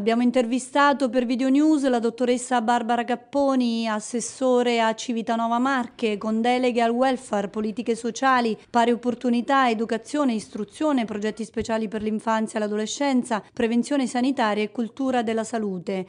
Abbiamo intervistato per Video News la dottoressa Barbara Capponi, assessore a Civitanova Marche, con deleghe al welfare, politiche sociali, pari opportunità, educazione, istruzione, progetti speciali per l'infanzia e l'adolescenza, prevenzione sanitaria e cultura della salute.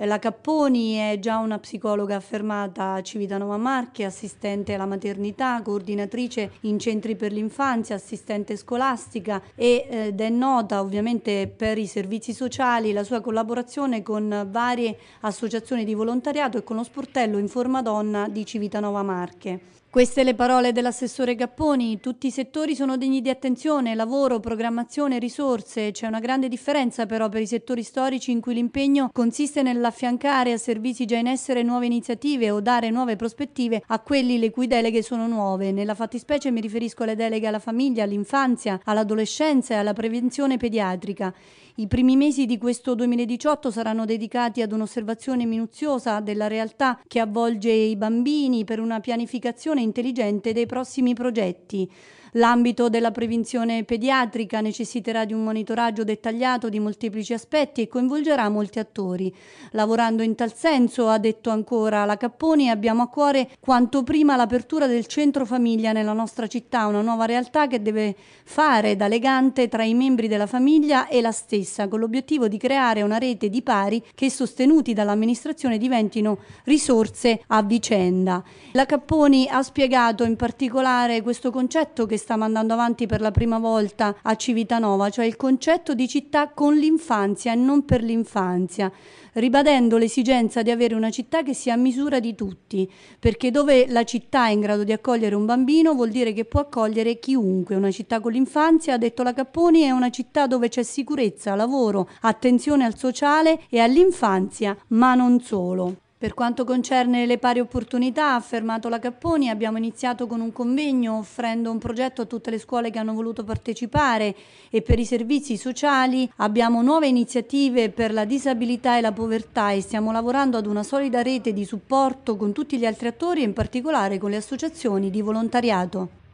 Eh, la Capponi è già una psicologa affermata a Civitanova Marche, assistente alla maternità, coordinatrice in centri per l'infanzia, assistente scolastica eh, ed è nota ovviamente per i servizi sociali, la sua collaborazione con varie associazioni di volontariato e con lo sportello in forma donna di Civitanova Marche. Queste le parole dell'assessore Capponi. tutti i settori sono degni di attenzione, lavoro, programmazione, risorse, c'è una grande differenza però per i settori storici in cui l'impegno consiste nella affiancare a servizi già in essere nuove iniziative o dare nuove prospettive a quelli le cui deleghe sono nuove. Nella fattispecie mi riferisco alle deleghe alla famiglia, all'infanzia, all'adolescenza e alla prevenzione pediatrica. I primi mesi di questo 2018 saranno dedicati ad un'osservazione minuziosa della realtà che avvolge i bambini per una pianificazione intelligente dei prossimi progetti. L'ambito della prevenzione pediatrica necessiterà di un monitoraggio dettagliato di molteplici aspetti e coinvolgerà molti attori. Lavorando in tal senso, ha detto ancora la Capponi, abbiamo a cuore quanto prima l'apertura del centro famiglia nella nostra città, una nuova realtà che deve fare da legante tra i membri della famiglia e la stessa, con l'obiettivo di creare una rete di pari che sostenuti dall'amministrazione diventino risorse a vicenda. La Capponi ha spiegato in particolare questo concetto che sta mandando avanti per la prima volta a Civitanova, cioè il concetto di città con l'infanzia e non per l'infanzia. Ribadendo ribadendo l'esigenza di avere una città che sia a misura di tutti, perché dove la città è in grado di accogliere un bambino vuol dire che può accogliere chiunque. Una città con l'infanzia, ha detto la Capponi, è una città dove c'è sicurezza, lavoro, attenzione al sociale e all'infanzia, ma non solo. Per quanto concerne le pari opportunità, ha affermato la Capponi, abbiamo iniziato con un convegno offrendo un progetto a tutte le scuole che hanno voluto partecipare e per i servizi sociali abbiamo nuove iniziative per la disabilità e la povertà e stiamo lavorando ad una solida rete di supporto con tutti gli altri attori e in particolare con le associazioni di volontariato.